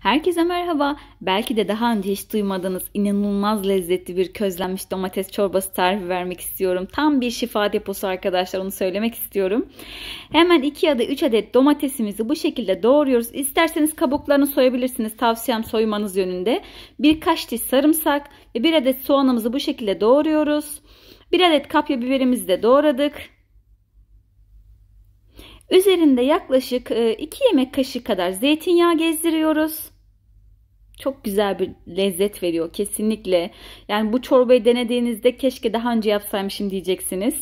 Herkese merhaba. Belki de daha önce hiç duymadığınız inanılmaz lezzetli bir közlenmiş domates çorbası tarifi vermek istiyorum. Tam bir şifa deposu arkadaşlar onu söylemek istiyorum. Hemen 2 ya da 3 adet domatesimizi bu şekilde doğruyoruz. İsterseniz kabuklarını soyabilirsiniz. Tavsiyem soymanız yönünde. Birkaç diş sarımsak ve 1 adet soğanımızı bu şekilde doğruyoruz. 1 adet kapya biberimizi de doğradık. Üzerinde yaklaşık 2 e, yemek kaşığı kadar zeytinyağı gezdiriyoruz. Çok güzel bir lezzet veriyor kesinlikle. Yani bu çorbayı denediğinizde keşke daha önce yapsaymışım diyeceksiniz.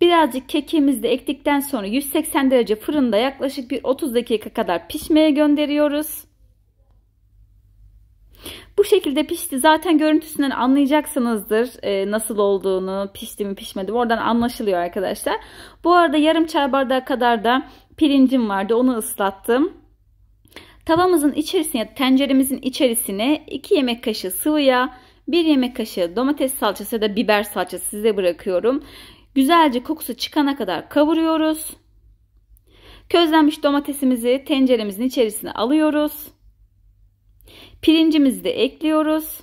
Birazcık kekimizi de ektikten sonra 180 derece fırında yaklaşık bir 30 dakika kadar pişmeye gönderiyoruz bu şekilde pişti. Zaten görüntüsünden anlayacaksınızdır e, nasıl olduğunu, pişti mi pişmedi mi oradan anlaşılıyor arkadaşlar. Bu arada yarım çay bardağı kadar da pirincim vardı onu ıslattım. Tavamızın içerisine, tenceremizin içerisine 2 yemek kaşığı sıvı yağ, 1 yemek kaşığı domates salçası ya da biber salçası size bırakıyorum. Güzelce kokusu çıkana kadar kavuruyoruz. Közlenmiş domatesimizi tenceremizin içerisine alıyoruz. Pirincimizi de ekliyoruz.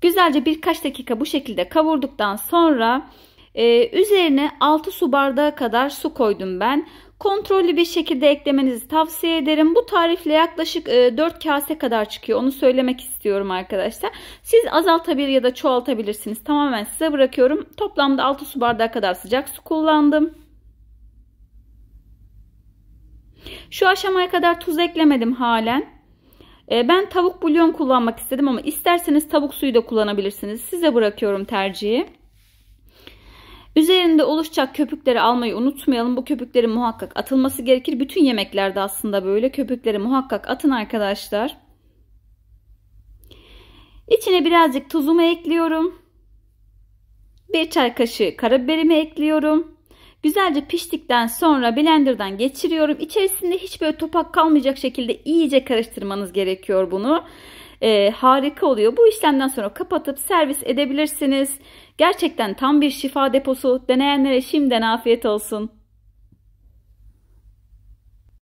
Güzelce birkaç dakika bu şekilde kavurduktan sonra e, üzerine 6 su bardağı kadar su koydum ben. Kontrollü bir şekilde eklemenizi tavsiye ederim. Bu tarifle yaklaşık 4 e, kase kadar çıkıyor. Onu söylemek istiyorum arkadaşlar. Siz azaltabilir ya da çoğaltabilirsiniz. Tamamen size bırakıyorum. Toplamda 6 su bardağı kadar sıcak su kullandım. Şu aşamaya kadar tuz eklemedim halen. Ee, ben tavuk bulyon kullanmak istedim ama isterseniz tavuk suyu da kullanabilirsiniz. Size bırakıyorum tercihi. Üzerinde oluşacak köpükleri almayı unutmayalım. Bu köpüklerin muhakkak atılması gerekir. Bütün yemeklerde aslında böyle köpükleri muhakkak atın arkadaşlar. İçine birazcık tuzumu ekliyorum. Bir çay kaşığı karabiberimi ekliyorum. Güzelce piştikten sonra blenderdan geçiriyorum. İçerisinde hiç böyle topak kalmayacak şekilde iyice karıştırmanız gerekiyor bunu. Ee, harika oluyor. Bu işlemden sonra kapatıp servis edebilirsiniz. Gerçekten tam bir şifa deposu. Deneyenlere şimdiden afiyet olsun.